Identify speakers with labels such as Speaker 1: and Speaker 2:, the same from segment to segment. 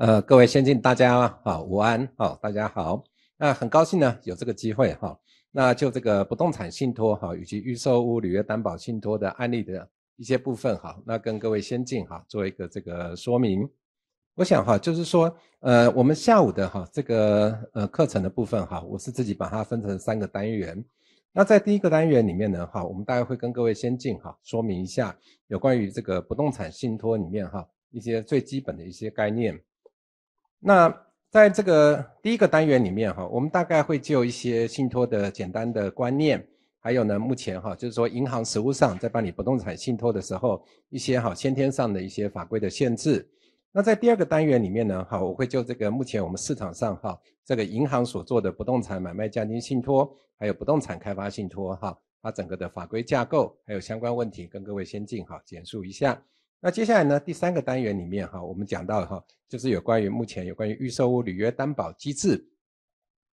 Speaker 1: 呃，各位先进，大家好，午安好，大家好。那很高兴呢，有这个机会哈。那就这个不动产信托哈，以及预售屋履约担保信托的案例的一些部分哈，那跟各位先进哈做一个这个说明。我想哈，就是说，呃，我们下午的哈这个呃课程的部分哈，我是自己把它分成三个单元。那在第一个单元里面呢，哈，我们大概会跟各位先进哈说明一下有关于这个不动产信托里面哈一些最基本的一些概念。那在这个第一个单元里面，哈，我们大概会就一些信托的简单的观念，还有呢，目前哈，就是说银行实务上在办理不动产信托的时候，一些哈先天上的一些法规的限制。那在第二个单元里面呢，哈，我会就这个目前我们市场上哈，这个银行所做的不动产买卖、家庭信托，还有不动产开发信托，哈，它整个的法规架构还有相关问题，跟各位先进哈简述一下。那接下来呢？第三个单元里面哈，我们讲到哈，就是有关于目前有关于预售屋履约担保机制，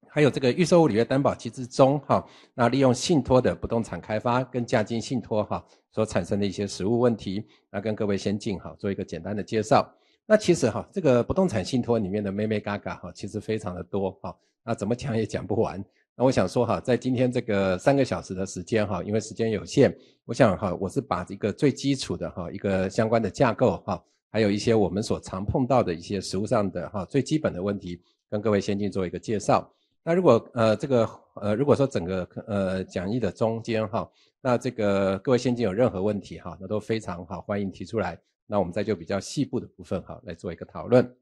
Speaker 1: 还有这个预售屋履约担保机制中哈，那利用信托的不动产开发跟价金信托哈，所产生的一些实务问题，那跟各位先进哈做一个简单的介绍。那其实哈，这个不动产信托里面的妹妹嘎嘎哈，其实非常的多哈，那怎么讲也讲不完。那我想说哈，在今天这个三个小时的时间哈，因为时间有限，我想哈，我是把这个最基础的哈一个相关的架构哈，还有一些我们所常碰到的一些实物上的哈最基本的问题，跟各位先进做一个介绍。那如果呃这个呃如果说整个呃讲义的中间哈，那这个各位先进有任何问题哈，那都非常好，欢迎提出来。那我们再就比较细部的部分哈来做一个讨论。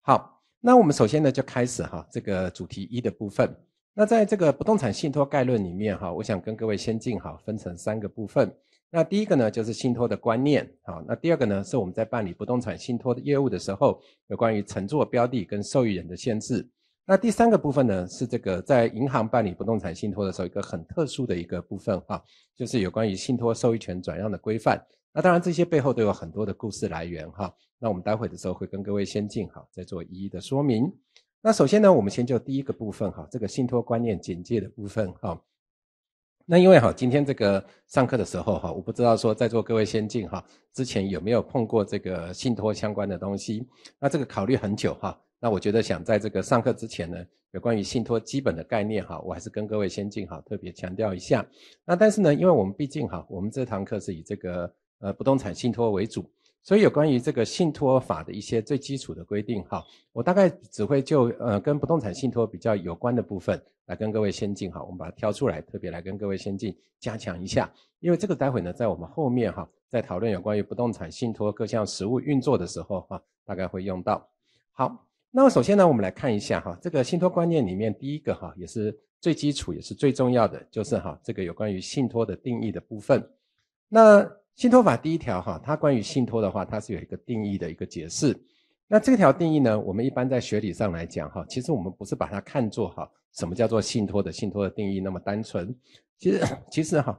Speaker 1: 好，那我们首先呢就开始哈这个主题一的部分。那在这个不动产信托概论里面，哈，我想跟各位先进哈，分成三个部分。那第一个呢，就是信托的观念，哈。那第二个呢，是我们在办理不动产信托的业务的时候，有关于承坐标的跟受益人的限制。那第三个部分呢，是这个在银行办理不动产信托的时候，一个很特殊的一个部分，哈，就是有关于信托受益权转让的规范。那当然这些背后都有很多的故事来源，哈。那我们待会的时候会跟各位先进哈，再做一一的说明。那首先呢，我们先就第一个部分哈，这个信托观念简介的部分哈。那因为哈，今天这个上课的时候哈，我不知道说在座各位先进哈，之前有没有碰过这个信托相关的东西。那这个考虑很久哈。那我觉得想在这个上课之前呢，有关于信托基本的概念哈，我还是跟各位先进哈特别强调一下。那但是呢，因为我们毕竟哈，我们这堂课是以这个呃不动产信托为主。所以有关于这个信托法的一些最基础的规定哈，我大概只会就呃跟不动产信托比较有关的部分来跟各位先进哈，我们把它挑出来特别来跟各位先进加强一下，因为这个待会呢在我们后面哈在讨论有关于不动产信托各项实务运作的时候哈，大概会用到。好，那么首先呢我们来看一下哈这个信托观念里面第一个哈也是最基础也是最重要的就是哈这个有关于信托的定义的部分，那。信托法第一条哈，它关于信托的话，它是有一个定义的一个解释。那这条定义呢，我们一般在学理上来讲哈，其实我们不是把它看作哈什么叫做信托的信托的定义那么单纯。其实 其实哈，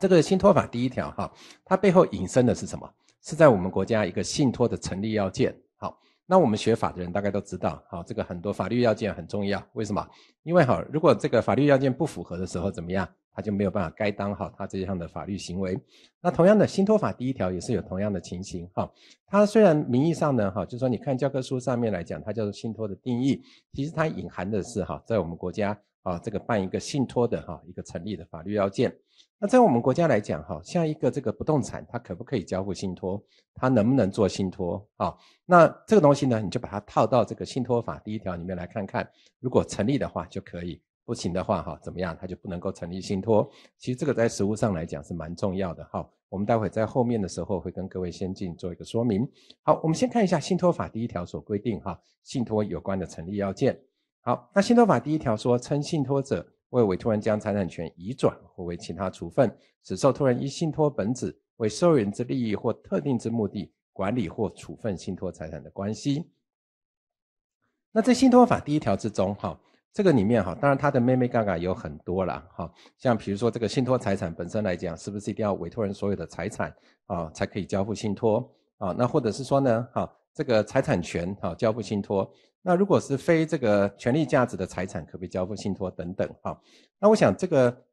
Speaker 1: 这个信托法第一条哈，它背后引申的是什么？是在我们国家一个信托的成立要件。好，那我们学法的人大概都知道，好这个很多法律要件很重要。为什么？因为哈，如果这个法律要件不符合的时候，怎么样？他就没有办法该当好他这样的法律行为，那同样的信托法第一条也是有同样的情形哈。它虽然名义上呢哈，就说你看教科书上面来讲，它叫做信托的定义，其实它隐含的是哈，在我们国家啊这个办一个信托的哈一个成立的法律要件。那在我们国家来讲哈，像一个这个不动产，它可不可以交付信托？它能不能做信托啊？那这个东西呢，你就把它套到这个信托法第一条里面来看看，如果成立的话就可以。不行的话，哈，怎么样，他就不能够成立信托。其实这个在实务上来讲是蛮重要的，哈。我们待会在后面的时候会跟各位先进做一个说明。好，我们先看一下信托法第一条所规定，哈，信托有关的成立要件。好，那信托法第一条说，称信托者为委托人将财产权移转或为其他处分，使受托人依信托本质为受人之利益或特定之目的管理或处分信托财产的关系。那在信托法第一条之中，哈。这个里面哈，当然它的妹妹嘎嘎有很多了哈，像比如说这个信托财产本身来讲，是不是一定要委托人所有的财产啊才可以交付信托啊？那或者是说呢，哈，这个财产权哈交付信托，那如果是非这个权利价值的财产，可不可以交付信托等等哈？那我想这个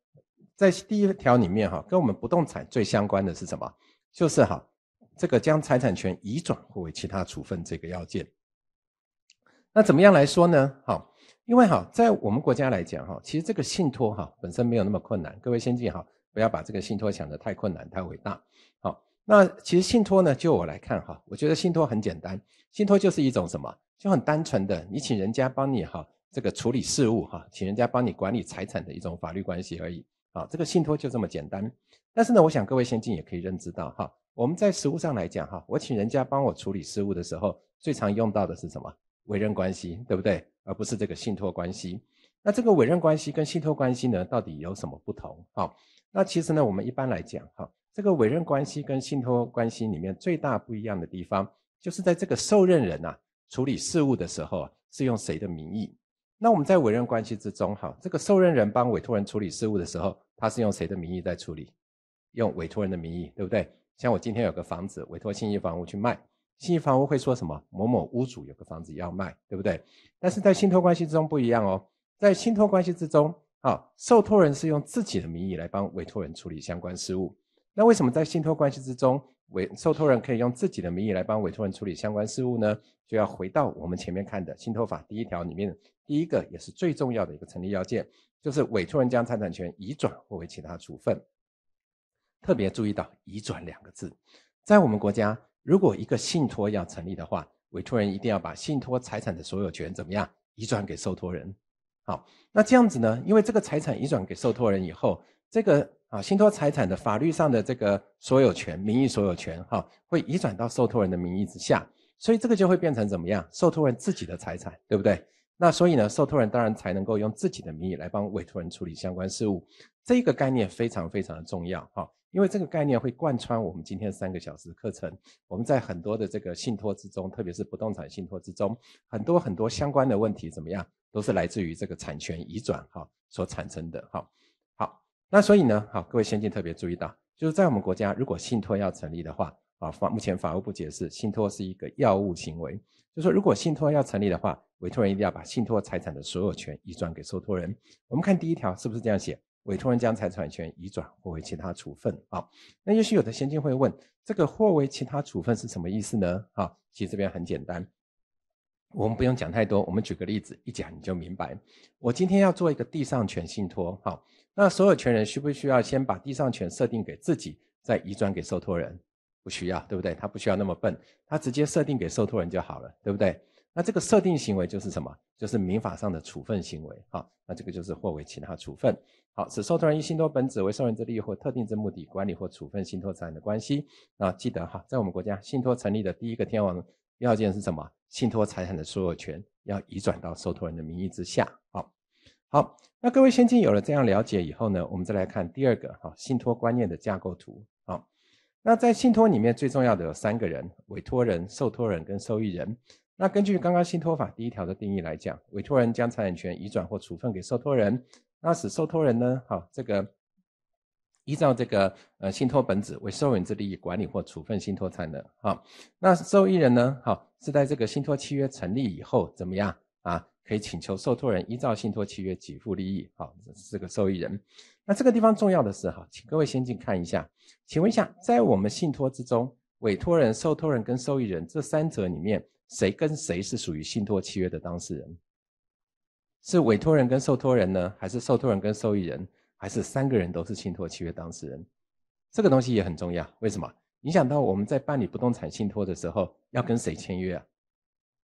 Speaker 1: 在第一条里面哈，跟我们不动产最相关的是什么？就是哈，这个将财产权移转或为其他处分这个要件。那怎么样来说呢？哈？因为哈，在我们国家来讲哈，其实这个信托哈本身没有那么困难。各位先进哈，不要把这个信托想得太困难、太伟大。好，那其实信托呢，就我来看哈，我觉得信托很简单。信托就是一种什么，就很单纯的，你请人家帮你哈这个处理事务哈，请人家帮你管理财产的一种法律关系而已。啊，这个信托就这么简单。但是呢，我想各位先进也可以认知到哈，我们在实务上来讲哈，我请人家帮我处理事务的时候，最常用到的是什么？委任关系对不对？而不是这个信托关系。那这个委任关系跟信托关系呢，到底有什么不同？好，那其实呢，我们一般来讲，哈，这个委任关系跟信托关系里面最大不一样的地方，就是在这个受任人啊处理事务的时候啊，是用谁的名义？那我们在委任关系之中，哈，这个受任人帮委托人处理事务的时候，他是用谁的名义在处理？用委托人的名义，对不对？像我今天有个房子，委托信义房屋去卖。信息房屋会说什么？某某屋主有个房子要卖，对不对？但是在信托关系之中不一样哦。在信托关系之中，好，受托人是用自己的名义来帮委托人处理相关事务。那为什么在信托关系之中，委受托人可以用自己的名义来帮委托人处理相关事务呢？就要回到我们前面看的信托法第一条里面，第一个也是最重要的一个成立要件，就是委托人将财产权移转或为其他处分。特别注意到“移转”两个字，在我们国家。如果一个信托要成立的话，委托人一定要把信托财产的所有权怎么样移转给受托人？好，那这样子呢？因为这个财产移转给受托人以后，这个啊信托财产的法律上的这个所有权、名义所有权哈，会移转到受托人的名义之下，所以这个就会变成怎么样？受托人自己的财产，对不对？那所以呢，受托人当然才能够用自己的名义来帮委托人处理相关事务。这个概念非常非常的重要哈。因为这个概念会贯穿我们今天三个小时课程。我们在很多的这个信托之中，特别是不动产信托之中，很多很多相关的问题怎么样，都是来自于这个产权移转哈所产生的哈。好，那所以呢，好各位先进特别注意到，就是在我们国家，如果信托要成立的话啊，法目前法务部解释，信托是一个要务行为，就说如果信托要成立的话，委托人一定要把信托财产的所有权移转给受托人。我们看第一条是不是这样写？委托人将财产权移转或为其他处分啊，那也许有的先进会问，这个或为其他处分是什么意思呢？啊，其实这边很简单，我们不用讲太多，我们举个例子，一讲你就明白。我今天要做一个地上权信托，好，那所有权人需不需要先把地上权设定给自己，再移转给受托人？不需要，对不对？他不需要那么笨，他直接设定给受托人就好了，对不对？那这个设定行为就是什么？就是民法上的处分行为啊。那这个就是或为其他处分。好，使受托人以信托本旨为受人之利益或特定之目的，管理或处分信托财产的关系。那记得哈，在我们国家，信托成立的第一个天王，要件是什么？信托财产的所有权要移转到受托人的名义之下。好好，那各位先进有了这样了解以后呢，我们再来看第二个哈，信托观念的架构图。好，那在信托里面最重要的有三个人：委托人、受托人跟受益人。那根据刚刚信托法第一条的定义来讲，委托人将财产权移转或处分给受托人，那使受托人呢？哈，这个依照这个呃信托本质，为受人之利益管理或处分信托才能，好，那受益人呢？好，是在这个信托契约成立以后怎么样啊？可以请求受托人依照信托契约给付利益。好，这是个受益人。那这个地方重要的是哈，请各位先进看一下，请问一下，在我们信托之中，委托人、受托人跟受益人这三者里面。谁跟谁是属于信托契约的当事人？是委托人跟受托人呢，还是受托人跟受益人，还是三个人都是信托契约当事人？这个东西也很重要，为什么？影响到我们在办理不动产信托的时候要跟谁签约啊？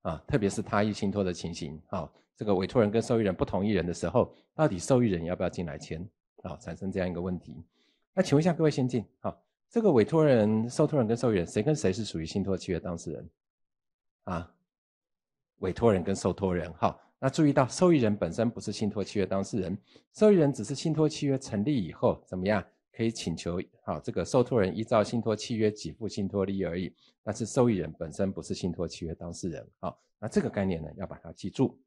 Speaker 1: 啊，特别是他意信托的情形，啊，这个委托人跟受益人不同意人的时候，到底受益人要不要进来签啊？产生这样一个问题。那请问一下各位先进，啊，这个委托人、受托人跟受益人，谁跟谁是属于信托契约当事人？啊，委托人跟受托人，好，那注意到受益人本身不是信托契约当事人，受益人只是信托契约成立以后怎么样，可以请求好这个受托人依照信托契约给付信托利益而已，但是受益人本身不是信托契约当事人，好，那这个概念呢要把它记住，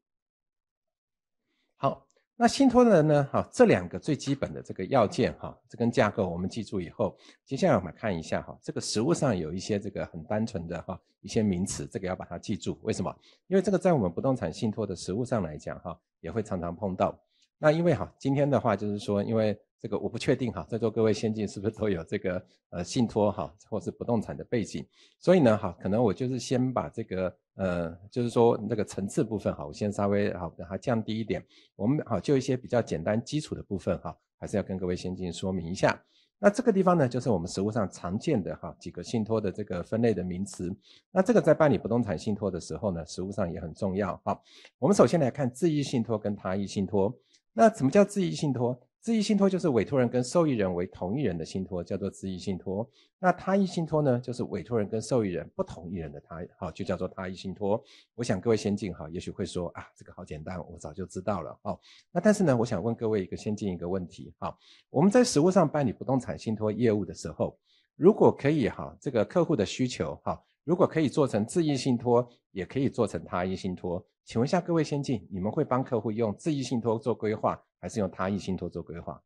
Speaker 1: 好。那信托人呢？哈，这两个最基本的这个要件哈，这根架构我们记住以后，接下来我们看一下哈，这个实物上有一些这个很单纯的哈一些名词，这个要把它记住。为什么？因为这个在我们不动产信托的实物上来讲哈，也会常常碰到。那因为哈，今天的话就是说，因为。这个我不确定哈，在座各位先进是不是都有这个呃信托哈，或是不动产的背景，所以呢哈，可能我就是先把这个呃，就是说那个层次部分哈，我先稍微好把它降低一点。我们好就一些比较简单基础的部分哈，还是要跟各位先进说明一下。那这个地方呢，就是我们实务上常见的哈几个信托的这个分类的名词。那这个在办理不动产信托的时候呢，实务上也很重要哈。我们首先来看自益信托跟他益信托。那什么叫自益信托？自益信托就是委托人跟受益人为同一人的信托，叫做自益信托。那他意信托呢，就是委托人跟受益人不同一人的他，好就叫做他意信托。我想各位先进哈，也许会说啊，这个好简单，我早就知道了哦。那但是呢，我想问各位一个先进一个问题哈，我们在实物上办理不动产信托业务的时候，如果可以哈，这个客户的需求哈，如果可以做成自益信托，也可以做成他意信托，请问一下各位先进，你们会帮客户用自益信托做规划？还是用他意信托做规划，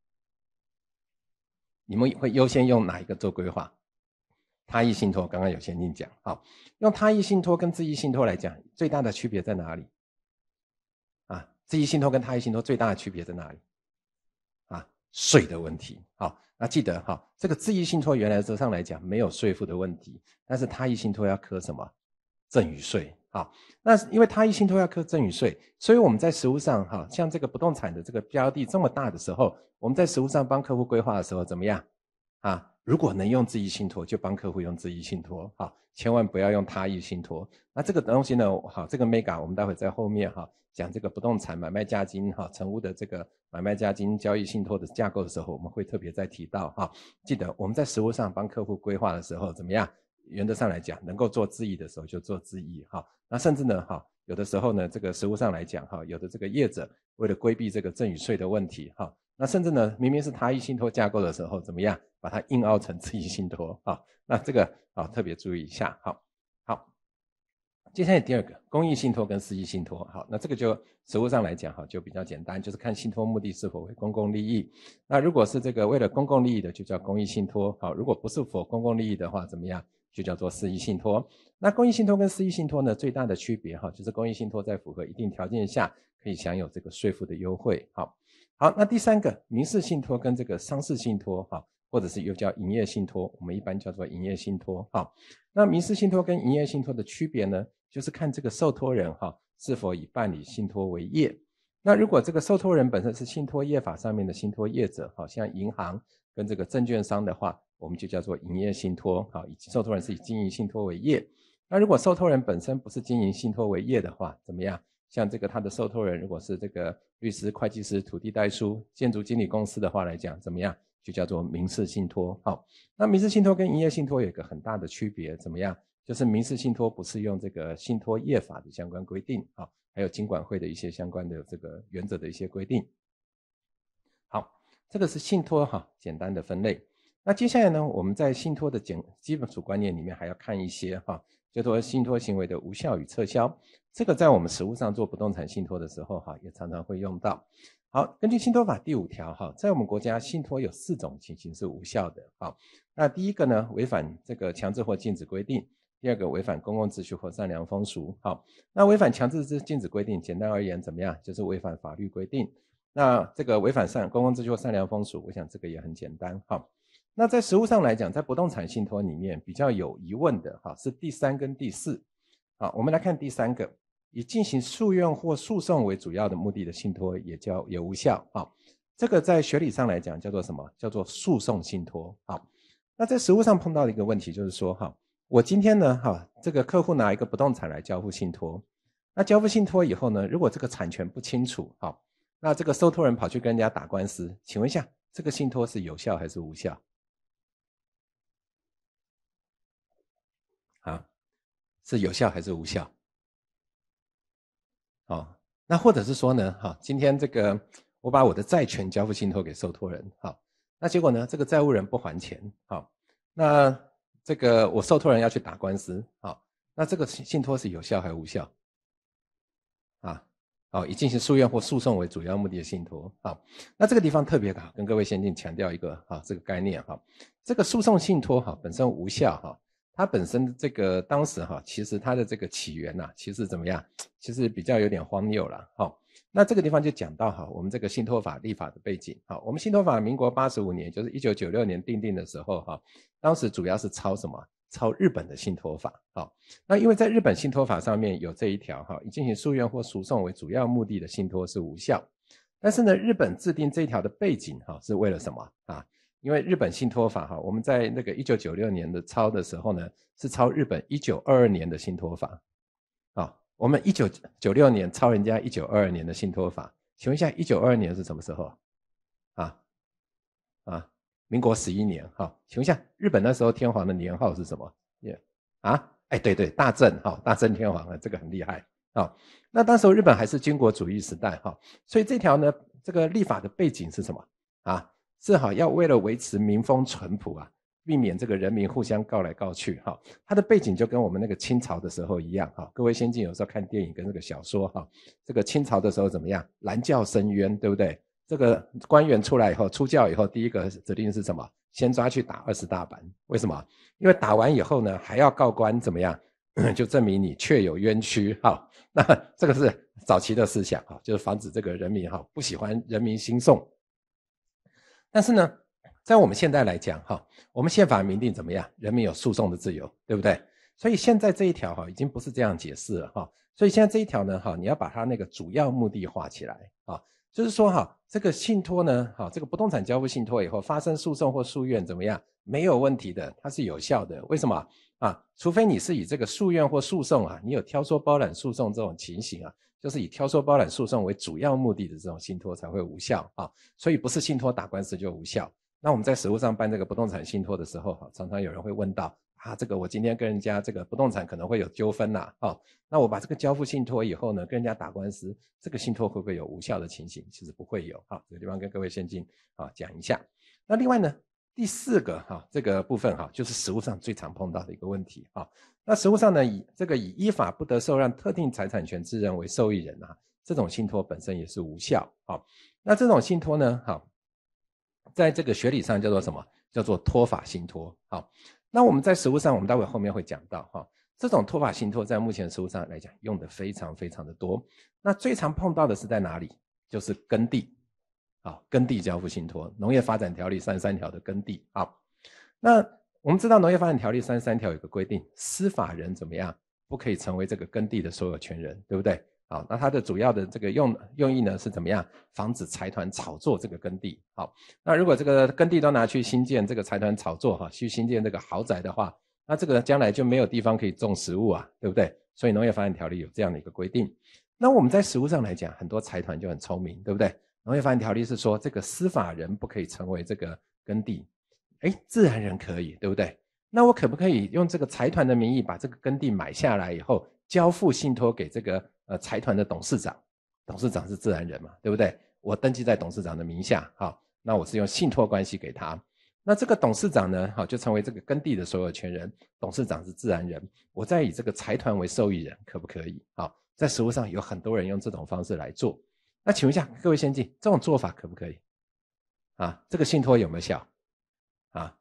Speaker 1: 你们会优先用哪一个做规划？他意信托刚刚有先进讲，好，用他意信托跟自意信托来讲，最大的区别在哪里？啊，自意信托跟他意信托最大的区别在哪里？啊，税的问题。好，那记得哈，这个自意信托原来则上来讲没有税负的问题，但是他意信托要科什么赠与税。好，那因为他一信托要扣赠与税，所以我们在实物上哈，像这个不动产的这个标的这么大的时候，我们在实物上帮客户规划的时候怎么样？啊，如果能用自意信托，就帮客户用自意信托，好，千万不要用他一信托。那这个东西呢，好，这个 mega，我们待会在后面哈讲这个不动产买卖价金哈，成屋的这个买卖价金交易信托的架构的时候，我们会特别再提到哈。记得我们在实物上帮客户规划的时候怎么样？原则上来讲，能够做质疑的时候就做质疑。哈。那甚至呢哈，有的时候呢，这个实物上来讲哈，有的这个业者为了规避这个赠与税的问题哈，那甚至呢，明明是他一信托架构的时候，怎么样把它硬凹成质疑信托啊？那这个啊特别注意一下。好好，接下来第二个公益信托跟私益信托。好，那这个就实物上来讲哈，就比较简单，就是看信托目的是否为公共利益。那如果是这个为了公共利益的，就叫公益信托。好，如果不是否公共利益的话，怎么样？就叫做私益信托。那公益信托跟私益信托呢，最大的区别哈，就是公益信托在符合一定条件下可以享有这个税负的优惠。好，好，那第三个民事信托跟这个商事信托哈，或者是又叫营业信托，我们一般叫做营业信托哈。那民事信托跟营业信托的区别呢，就是看这个受托人哈是否以办理信托为业。那如果这个受托人本身是信托业法上面的信托业者哈，像银行。跟这个证券商的话，我们就叫做营业信托，好，以及受托人是以经营信托为业。那如果受托人本身不是经营信托为业的话，怎么样？像这个他的受托人如果是这个律师、会计师、土地代书、建筑监理公司的话来讲，怎么样？就叫做民事信托，好。那民事信托跟营业信托有一个很大的区别，怎么样？就是民事信托不是用这个信托业法的相关规定，啊，还有经管会的一些相关的这个原则的一些规定，好。这个是信托哈，简单的分类。那接下来呢，我们在信托的简基本主观念里面还要看一些哈，就说信托行为的无效与撤销，这个在我们实务上做不动产信托的时候哈，也常常会用到。好，根据信托法第五条哈，在我们国家信托有四种情形是无效的。好，那第一个呢，违反这个强制或禁止规定；第二个，违反公共秩序或善良风俗。好，那违反强制之禁止规定，简单而言怎么样，就是违反法律规定。那这个违反善公共秩序或善良风俗，我想这个也很简单哈。那在实物上来讲，在不动产信托里面比较有疑问的哈是第三跟第四。好，我们来看第三个，以进行诉愿或诉讼为主要的目的的信托也叫也无效哈。这个在学理上来讲叫做什么？叫做诉讼信托。好，那在实物上碰到的一个问题就是说哈，我今天呢哈这个客户拿一个不动产来交付信托，那交付信托以后呢，如果这个产权不清楚哈。那这个受托人跑去跟人家打官司，请问一下，这个信托是有效还是无效？啊，是有效还是无效？哦，那或者是说呢，哈，今天这个我把我的债权交付信托给受托人，好，那结果呢，这个债务人不还钱，好，那这个我受托人要去打官司，好，那这个信托是有效还是无效？啊，以进行诉愿或诉讼为主要目的的信托。好，那这个地方特别好，跟各位先进强调一个哈，这个概念哈，这个诉讼信托哈本身无效哈，它本身这个当时哈，其实它的这个起源呐，其实怎么样，其实比较有点荒谬了。哈，那这个地方就讲到哈，我们这个信托法立法的背景。好，我们信托法民国八十五年，就是一九九六年订定的时候哈，当时主要是抄什么？抄日本的信托法，好，那因为在日本信托法上面有这一条，哈，以进行诉愿或诉讼为主要目的的信托是无效。但是呢，日本制定这一条的背景，哈，是为了什么啊？因为日本信托法，哈，我们在那个一九九六年的抄的时候呢，是抄日本一九二二年的信托法，啊，我们一九九六年抄人家一九二二年的信托法，请问一下，一九二二年是什么时候？啊啊？民国十一年，哈，请问一下，日本那时候天皇的年号是什么？耶啊，哎，对对，大正，哈，大正天皇啊，这个很厉害，哈。那当时日本还是军国主义时代，哈，所以这条呢，这个立法的背景是什么啊？正好要为了维持民风淳朴啊，避免这个人民互相告来告去，哈。它的背景就跟我们那个清朝的时候一样，哈。各位先进有时候看电影跟那个小说，哈，这个清朝的时候怎么样？蓝教深渊，对不对？这个官员出来以后，出教以后，第一个指令是什么？先抓去打二十大板。为什么？因为打完以后呢，还要告官怎么样？就证明你确有冤屈哈。那 这个是早期的思想啊，就是防止这个人民哈不喜欢人民兴讼。但是呢，在我们现在来讲哈，我们宪法明定怎么样？人民有诉讼的自由，对不对？所以现在这一条哈，已经不是这样解释了哈。所以现在这一条呢哈，你要把它那个主要目的画起来啊。就是说哈，这个信托呢，哈，这个不动产交付信托以后发生诉讼或诉愿怎么样，没有问题的，它是有效的。为什么啊？除非你是以这个诉愿或诉讼啊，你有挑唆包揽诉讼这种情形啊，就是以挑唆包揽诉讼为主要目的的这种信托才会无效啊。所以不是信托打官司就无效。那我们在实务上办这个不动产信托的时候，哈，常常有人会问到。啊，这个我今天跟人家这个不动产可能会有纠纷呐，哦，那我把这个交付信托以后呢，跟人家打官司，这个信托会不会有无效的情形？其实不会有，哈，这个地方跟各位先进啊讲一下。那另外呢，第四个哈这个部分哈，就是实务上最常碰到的一个问题哈。那实务上呢，以这个以依法不得受让特定财产权之人为受益人啊，这种信托本身也是无效啊。那这种信托呢，哈，在这个学理上叫做什么？叫做脱法信托，好。那我们在实务上，我们待会后面会讲到哈，这种托法信托在目前实务上来讲用的非常非常的多。那最常碰到的是在哪里？就是耕地，啊，耕地交付信托，农业发展条例三十三条的耕地啊。那我们知道农业发展条例三十三条有个规定，司法人怎么样，不可以成为这个耕地的所有权人，对不对？啊，那它的主要的这个用用意呢是怎么样？防止财团炒作这个耕地。好，那如果这个耕地都拿去新建，这个财团炒作哈，去新建这个豪宅的话，那这个将来就没有地方可以种食物啊，对不对？所以农业发展条例有这样的一个规定。那我们在实物上来讲，很多财团就很聪明，对不对？农业发展条例是说，这个司法人不可以成为这个耕地，哎，自然人可以，对不对？那我可不可以用这个财团的名义把这个耕地买下来以后，交付信托给这个？呃，财团的董事长，董事长是自然人嘛，对不对？我登记在董事长的名下，好，那我是用信托关系给他，那这个董事长呢，好，就成为这个耕地的所有权人。董事长是自然人，我再以这个财团为受益人，可不可以？好，在实务上有很多人用这种方式来做。那请问一下各位先进，这种做法可不可以？啊，这个信托有没有效？啊，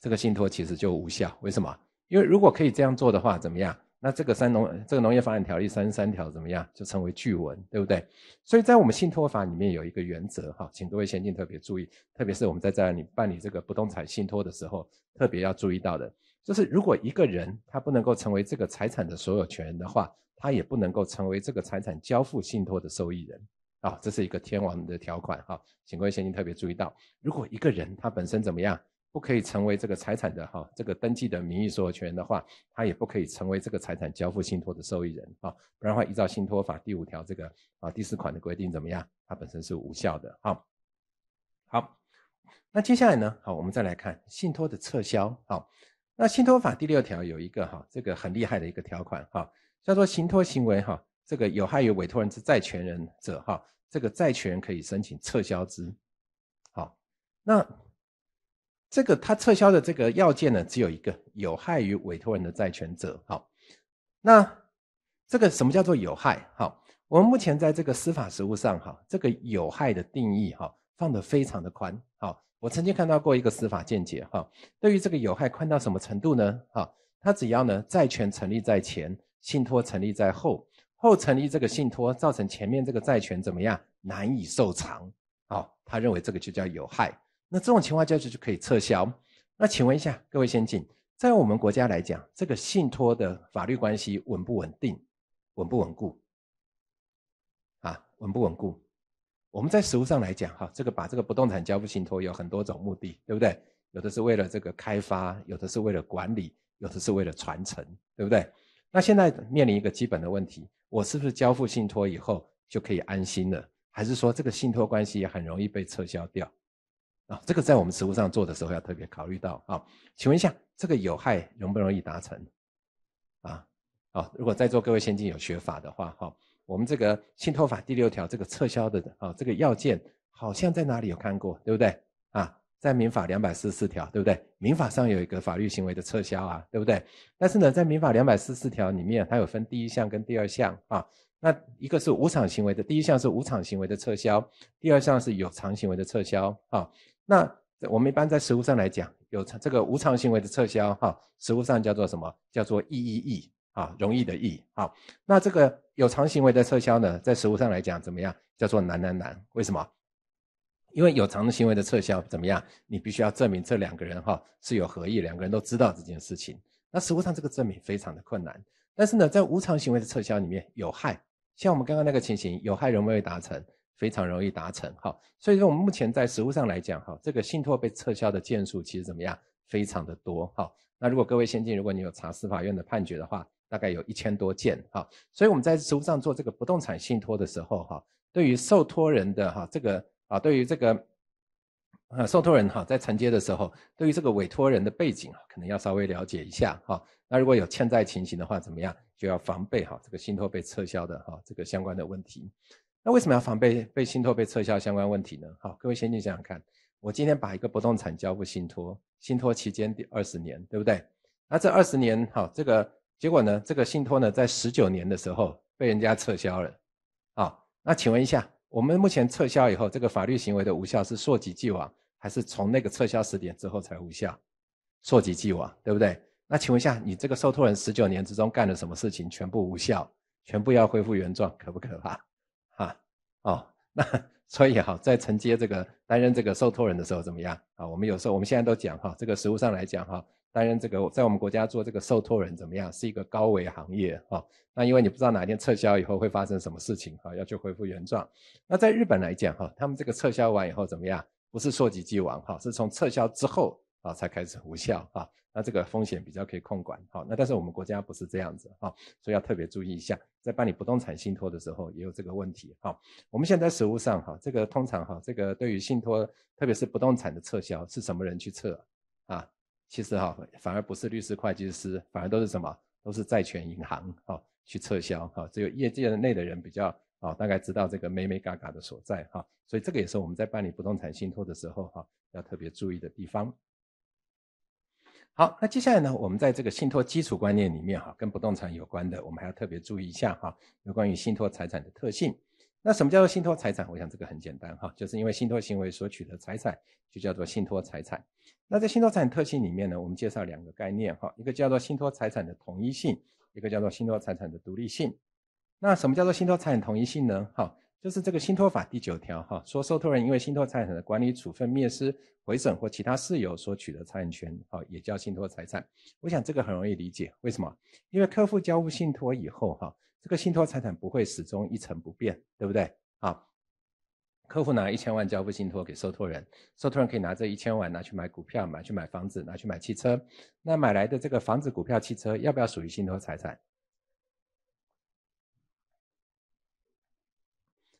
Speaker 1: 这个信托其实就无效，为什么？因为如果可以这样做的话，怎么样？那这个《三农》这个《农业发展条例》三十三条怎么样？就成为据文，对不对？所以在我们信托法里面有一个原则哈，请各位先进特别注意，特别是我们在这里办理这个不动产信托的时候，特别要注意到的就是，如果一个人他不能够成为这个财产的所有权人的话，他也不能够成为这个财产交付信托的受益人啊，这是一个天王的条款哈，请各位先进特别注意到，如果一个人他本身怎么样？不可以成为这个财产的哈，这个登记的名义所有权人的话，他也不可以成为这个财产交付信托的受益人啊。不然的话，依照信托法第五条这个啊第四款的规定，怎么样？它本身是无效的啊。好，那接下来呢？好，我们再来看信托的撤销。哈，那信托法第六条有一个哈，这个很厉害的一个条款哈，叫做信托行为哈，这个有害于委托人之债权人者哈，这个债权人可以申请撤销之。好，那。这个它撤销的这个要件呢，只有一个有害于委托人的债权者。好，那这个什么叫做有害？好，我们目前在这个司法实务上，哈，这个有害的定义，哈，放的非常的宽。好，我曾经看到过一个司法见解，哈，对于这个有害宽到什么程度呢？哈，他只要呢，债权成立在前，信托成立在后，后成立这个信托造成前面这个债权怎么样难以受偿，好，他认为这个就叫有害。那这种情况就是就可以撤销。那请问一下各位先进，在我们国家来讲，这个信托的法律关系稳不稳定，稳不稳固？啊，稳不稳固？我们在实务上来讲，哈，这个把这个不动产交付信托有很多种目的，对不对？有的是为了这个开发，有的是为了管理，有的是为了传承，对不对？那现在面临一个基本的问题：我是不是交付信托以后就可以安心了？还是说这个信托关系也很容易被撤销掉？啊，这个在我们实物上做的时候要特别考虑到啊。请问一下，这个有害容不容易达成？啊，好，如果在座各位先进有学法的话，哈，我们这个信托法第六条这个撤销的啊，这个要件好像在哪里有看过，对不对？啊，在民法两百四十四条，对不对？民法上有一个法律行为的撤销啊，对不对？但是呢，在民法两百四十四条里面，它有分第一项跟第二项啊。那一个是无偿行为的第一项是无偿行为的撤销，第二项是有偿行为的撤销啊。那我们一般在实务上来讲，有这个无偿行为的撤销哈，实务上叫做什么？叫做易易易啊，容易的易啊。那这个有偿行为的撤销呢，在实务上来讲怎么样？叫做难难难。为什么？因为有偿的行为的撤销怎么样？你必须要证明这两个人哈是有合意，两个人都知道这件事情。那实务上这个证明非常的困难。但是呢，在无偿行为的撤销里面，有害像我们刚刚那个情形，有害仍未达成。非常容易达成，哈，所以说我们目前在实物上来讲，哈，这个信托被撤销的件数其实怎么样，非常的多，哈。那如果各位先进，如果你有查司法院的判决的话，大概有一千多件，哈。所以我们在实物上做这个不动产信托的时候，哈，对于受托人的哈这个啊，对于这个啊受托人哈，在承接的时候，对于这个委托人的背景啊，可能要稍微了解一下，哈。那如果有欠债情形的话，怎么样，就要防备哈这个信托被撤销的哈这个相关的问题。那为什么要防被被信托被撤销相关问题呢？好，各位先去想想看，我今天把一个不动产交付信托，信托期间第二十年，对不对？那这二十年，好，这个结果呢？这个信托呢，在十九年的时候被人家撤销了，好，那请问一下，我们目前撤销以后，这个法律行为的无效是溯及既往，还是从那个撤销时点之后才无效？溯及既往，对不对？那请问一下，你这个受托人十九年之中干了什么事情？全部无效，全部要恢复原状，可不可怕？哦，那 所以哈，在承接这个担任这个受托人的时候怎么样啊？我们有时候我们现在都讲哈，这个实务上来讲哈，担任这个在我们国家做这个受托人怎么样，是一个高危行业啊。那因为你不知道哪一天撤销以后会发生什么事情啊，要去恢复原状。那在日本来讲哈，他们这个撤销完以后怎么样？不是溯及既往哈，是从撤销之后啊才开始无效啊。那这个风险比较可以控管，好，那但是我们国家不是这样子哈，所以要特别注意一下，在办理不动产信托的时候也有这个问题哈。我们现在实务上哈，这个通常哈，这个对于信托，特别是不动产的撤销，是什么人去撤啊？其实哈，反而不是律师、会计师，反而都是什么，都是债权银行哈去撤销哈，只有业界内的人比较啊，大概知道这个美美嘎嘎的所在哈，所以这个也是我们在办理不动产信托的时候哈，要特别注意的地方。好，那接下来呢？我们在这个信托基础观念里面，哈，跟不动产有关的，我们还要特别注意一下，哈，有关于信托财产的特性。那什么叫做信托财产？我想这个很简单，哈，就是因为信托行为所取得财产就叫做信托财产。那在信托财产特性里面呢，我们介绍两个概念，哈，一个叫做信托财产的统一性，一个叫做信托财产的独立性。那什么叫做信托财产统一性呢？哈？就是这个信托法第九条，哈，说受托人因为信托财产的管理、处分、灭失、毁损或其他事由所取得财产权，哈，也叫信托财产。我想这个很容易理解，为什么？因为客户交付信托以后，哈，这个信托财产不会始终一成不变，对不对？啊，客户拿一千万交付信托给受托人，受托人可以拿这一千万拿去买股票、买去买房子、拿去买汽车，那买来的这个房子、股票、汽车要不要属于信托财产？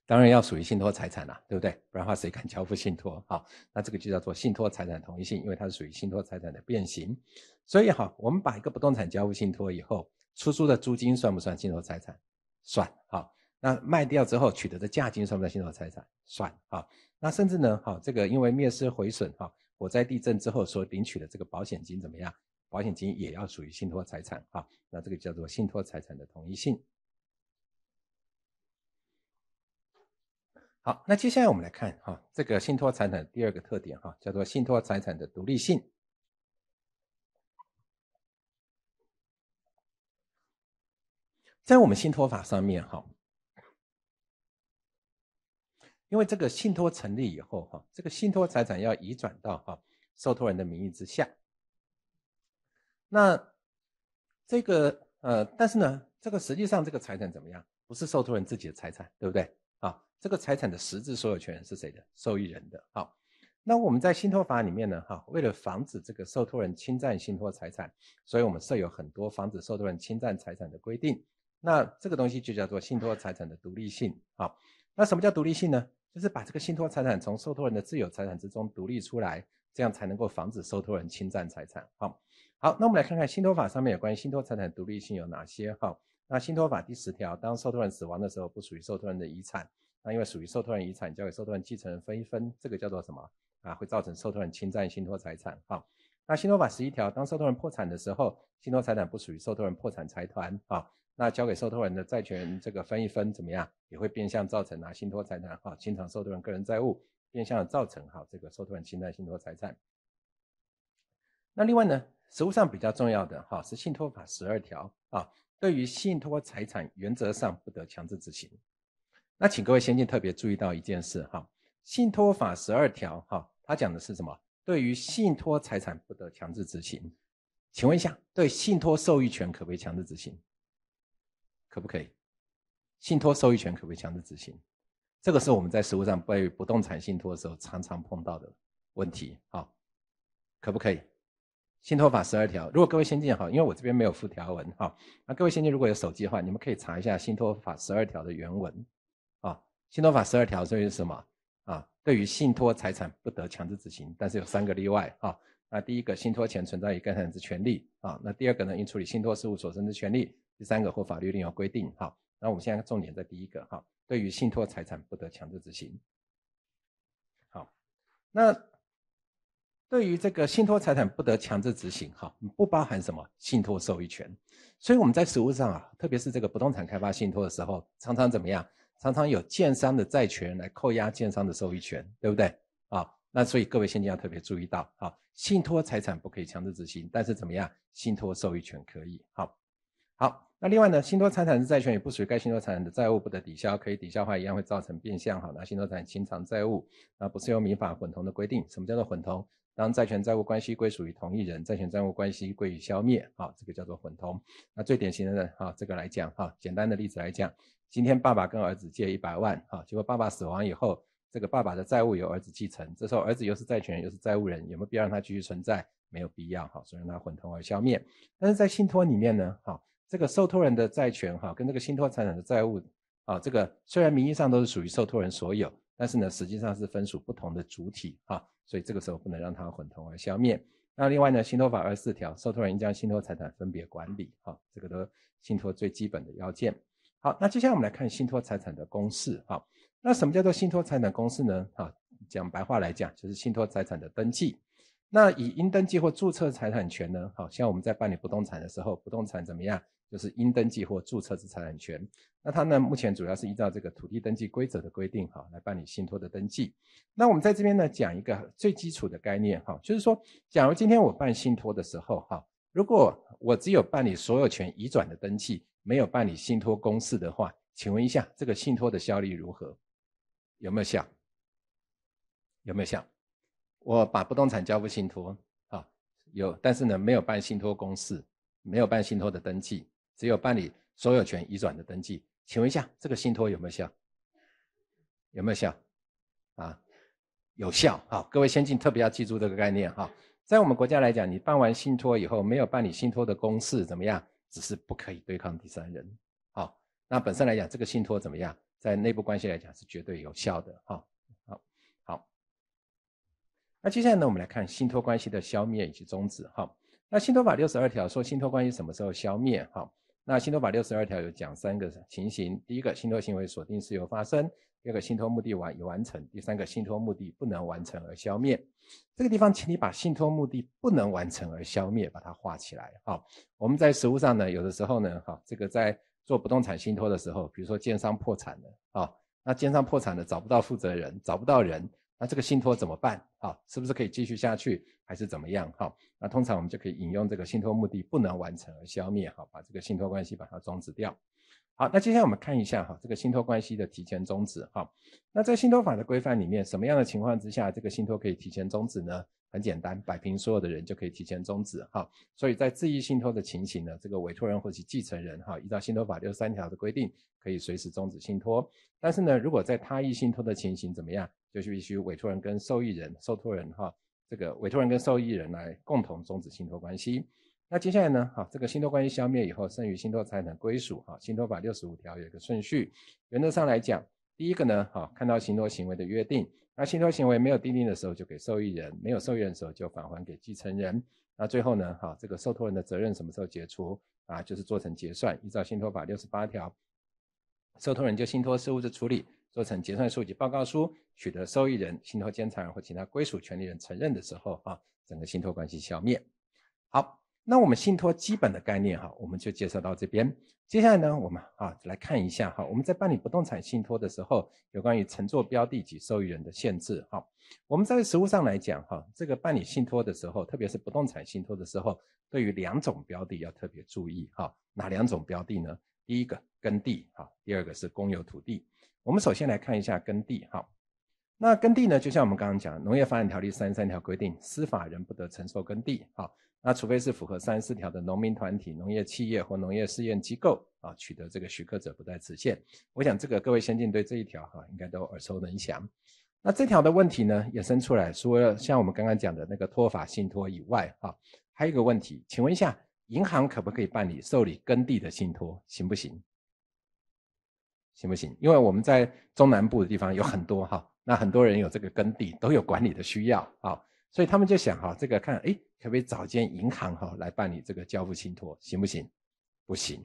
Speaker 1: 当然要属于信托财产了，对不对？不然的话谁敢交付信托好，那这个就叫做信托财产同一性，因为它是属于信托财产的变形。所以哈，我们把一个不动产交付信托以后，出租的租金算不算信托财产？算哈。那卖掉之后取得的价金算不算信托财产？算哈。那甚至呢哈，这个因为灭失毁损哈，火灾地震之后所领取的这个保险金怎么样？保险金也要属于信托财产哈。那这个叫做信托财产的同一性。好，那接下来我们来看哈，这个信托财产第二个特点哈，叫做信托财产的独立性。在我们信托法上面哈，因为这个信托成立以后哈，这个信托财产要移转到哈受托人的名义之下，那这个呃，但是呢，这个实际上这个财产怎么样？不是受托人自己的财产，对不对？这个财产的实质所有权是谁的？受益人的。好，那我们在信托法里面呢，哈，为了防止这个受托人侵占信托财产，所以我们设有很多防止受托人侵占财产的规定。那这个东西就叫做信托财产的独立性。好，那什么叫独立性呢？就是把这个信托财产从受托人的自有财产之中独立出来，这样才能够防止受托人侵占财产。好，好，那我们来看看信托法上面有关信托财产独立性有哪些。哈，那信托法第十条，当受托人死亡的时候，不属于受托人的遗产。那因为属于受托人遗产，交给受托人继承人分一分，这个叫做什么啊？会造成受托人侵占信托财产。好，那信托法十一条，当受托人破产的时候，信托财产不属于受托人破产财团。好，那交给受托人的债权人这个分一分怎么样？也会变相造成啊，信托财产好清偿受托人个人债务，变相造成哈这个受托人侵占信托财产。那另外呢，实务上比较重要的哈是信托法十二条啊，对于信托财产原则上不得强制执行。那请各位先进特别注意到一件事哈，信托法十二条哈，它讲的是什么？对于信托财产不得强制执行。请问一下，对信托受益权可不可以强制执行？可不可以？信托受益权可不可以强制执行？这个是我们在实务上被不动产信托的时候常常碰到的问题。哈，可不可以？信托法十二条，如果各位先进好，因为我这边没有附条文哈，那各位先进如果有手机的话，你们可以查一下信托法十二条的原文。信托法十二条所以是什么啊？对于信托财产不得强制执行，但是有三个例外啊。那第一个，信托前存在于该产之权利啊；那第二个呢，应处理信托事务所生之权利；第三个或法律另有规定哈。那我们现在重点在第一个哈，对于信托财产不得强制执行。好，那对于这个信托财产不得强制执行哈，不包含什么信托受益权。所以我们在实务上啊，特别是这个不动产开发信托的时候，常常怎么样？常常有建商的债权来扣押建商的收益权，对不对啊？那所以各位现在要特别注意到啊，信托财产不可以强制执行，但是怎么样，信托收益权可以。好，好，那另外呢，信托财产的债权也不属于该信托财产的债务，不得抵消，可以抵消的话一样会造成变相哈，拿信托财产清偿债务啊，不是由民法混同的规定。什么叫做混同？当债权债务关系归属于同一人，债权债务关系归于消灭，啊，这个叫做混同。那最典型的啊，这个来讲啊，简单的例子来讲，今天爸爸跟儿子借一百万，啊，结果爸爸死亡以后，这个爸爸的债务由儿子继承，这时候儿子又是债权人又是债务人，有没有必要让他继续存在？没有必要，哈，所以让他混同而消灭。但是在信托里面呢，哈，这个受托人的债权哈，跟这个信托财产的债务，啊，这个虽然名义上都是属于受托人所有。但是呢，实际上是分属不同的主体啊，所以这个时候不能让它混同而消灭。那另外呢，信托法二十四条，受托人应将信托财产分别管理啊，这个都信托最基本的要件。好，那接下来我们来看信托财产的公示啊。那什么叫做信托财产公示呢？啊，讲白话来讲，就是信托财产的登记。那已应登记或注册财产权呢？好像我们在办理不动产的时候，不动产怎么样？就是应登记或注册资产权，那它呢？目前主要是依照这个土地登记规则的规定哈，来办理信托的登记。那我们在这边呢讲一个最基础的概念哈，就是说，假如今天我办信托的时候哈，如果我只有办理所有权移转的登记，没有办理信托公示的话，请问一下，这个信托的效力如何？有没有效？有没有效？我把不动产交付信托啊，有，但是呢，没有办信托公示，没有办信托的登记。只有办理所有权移转的登记，请问一下，这个信托有没有效？有没有效？啊，有效。好，各位先进特别要记住这个概念哈。在我们国家来讲，你办完信托以后，没有办理信托的公示怎么样？只是不可以对抗第三人。好，那本身来讲，这个信托怎么样？在内部关系来讲是绝对有效的哈。好，好。那接下来呢，我们来看信托关系的消灭以及终止哈。那信托法六十二条说，信托关系什么时候消灭？哈？那信托法六十二条有讲三个情形：第一个，信托行为锁定事由发生；第二个，信托目的完已完成；第三个，信托目的不能完成而消灭。这个地方，请你把信托目的不能完成而消灭把它画起来，哈。我们在实务上呢，有的时候呢，哈，这个在做不动产信托的时候，比如说建商破产了，啊，那建商破产了，找不到负责人，找不到人。那这个信托怎么办？哈，是不是可以继续下去，还是怎么样？哈，那通常我们就可以引用这个信托目的不能完成而消灭，哈，把这个信托关系把它终止掉。好，那接下来我们看一下哈，这个信托关系的提前终止哈。那在信托法的规范里面，什么样的情况之下这个信托可以提前终止呢？很简单，摆平所有的人就可以提前终止哈。所以在自意信托的情形呢，这个委托人或者继承人哈，依照信托法六十三条的规定，可以随时终止信托。但是呢，如果在他意信托的情形怎么样，就是必须委托人跟受益人、受托人哈，这个委托人跟受益人来共同终止信托关系。那接下来呢？哈，这个信托关系消灭以后，剩余信托财产归属哈？信托法六十五条有一个顺序，原则上来讲，第一个呢，哈，看到信托行为的约定，那信托行为没有订立的时候，就给受益人；没有受益人的时候，就返还给继承人。那最后呢，哈，这个受托人的责任什么时候解除啊？就是做成结算，依照信托法六十八条，受托人就信托事务的处理做成结算书及报告书，取得受益人、信托监察人或其他归属权利人承认的时候，哈，整个信托关系消灭。好。那我们信托基本的概念哈，我们就介绍到这边。接下来呢，我们啊来看一下哈，我们在办理不动产信托的时候，有关于承坐标的及受益人的限制哈。我们在实务上来讲哈，这个办理信托的时候，特别是不动产信托的时候，对于两种标的要特别注意哈。哪两种标的呢？第一个耕地哈，第二个是公有土地。我们首先来看一下耕地哈。那耕地呢，就像我们刚刚讲《农业发展条例》三十三条规定，司法人不得承受耕地哈。那除非是符合三十四条的农民团体、农业企业或农业试验机构啊，取得这个许可者，不在此限。我想这个各位先进对这一条哈，应该都耳熟能详。那这条的问题呢，衍生出来说，像我们刚刚讲的那个托法信托以外哈，还有一个问题，请问一下，银行可不可以办理受理耕地的信托？行不行？行不行？因为我们在中南部的地方有很多哈，那很多人有这个耕地，都有管理的需要啊。所以他们就想哈，这个看哎，可不可以找间银行哈来办理这个交付信托，行不行？不行，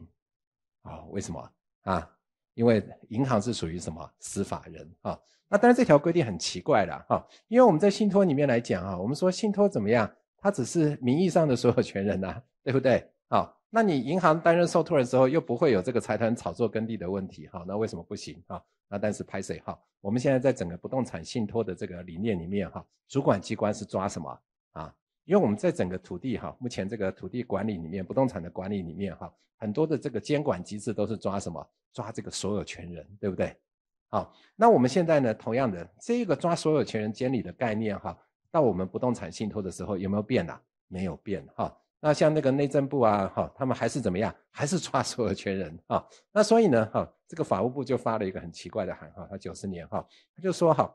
Speaker 1: 啊，为什么啊？因为银行是属于什么司法人啊？那当然这条规定很奇怪了哈，因为我们在信托里面来讲啊，我们说信托怎么样？它只是名义上的所有权人呐，对不对？好。那你银行担任受托人之后，又不会有这个财团炒作耕地的问题哈？那为什么不行哈，那但是拍谁哈？我们现在在整个不动产信托的这个理念里面哈，主管机关是抓什么啊？因为我们在整个土地哈，目前这个土地管理里面，不动产的管理里面哈，很多的这个监管机制都是抓什么？抓这个所有权人，对不对？好，那我们现在呢，同样的这个抓所有权人监理的概念哈，到我们不动产信托的时候有没有变呢？没有变哈。那像那个内政部啊，哈，他们还是怎么样，还是抓所有权人啊。那所以呢，哈，这个法务部就发了一个很奇怪的函，哈，他九十年，哈，他就说，哈，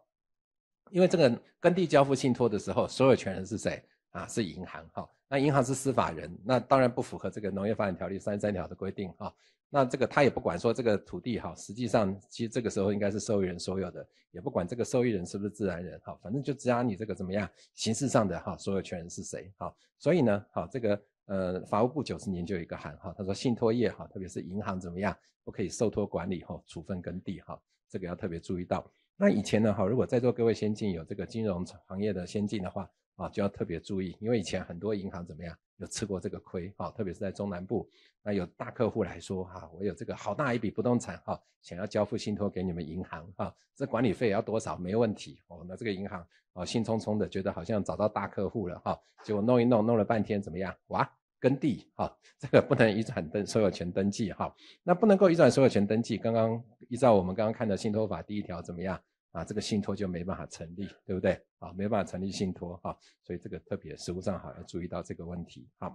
Speaker 1: 因为这个耕地交付信托的时候，所有权人是谁？啊，是银行哈，那银行是司法人，那当然不符合这个农业发展条例三十三条的规定哈。那这个他也不管说这个土地哈，实际上其实这个时候应该是受益人所有的，也不管这个受益人是不是自然人哈，反正就加你这个怎么样形式上的哈所有权人是谁哈。所以呢，哈这个呃，法务部九十年就有一个函哈，他说信托业哈，特别是银行怎么样不可以受托管理哈处分耕地哈，这个要特别注意到。那以前呢哈，如果在座各位先进有这个金融行业的先进的话。啊，就要特别注意，因为以前很多银行怎么样，有吃过这个亏啊。特别是在中南部，那有大客户来说哈，我有这个好大一笔不动产哈，想要交付信托给你们银行哈，这管理费要多少，没问题哦。那这个银行啊，兴冲冲的觉得好像找到大客户了哈，果弄一弄，弄了半天怎么样？哇，耕地哈，这个不能移转登所有权登记哈，那不能够移转所有权登记。刚刚依照我们刚刚看的信托法第一条怎么样？啊，这个信托就没办法成立，对不对？啊，没办法成立信托啊，所以这个特别实务上好要注意到这个问题啊。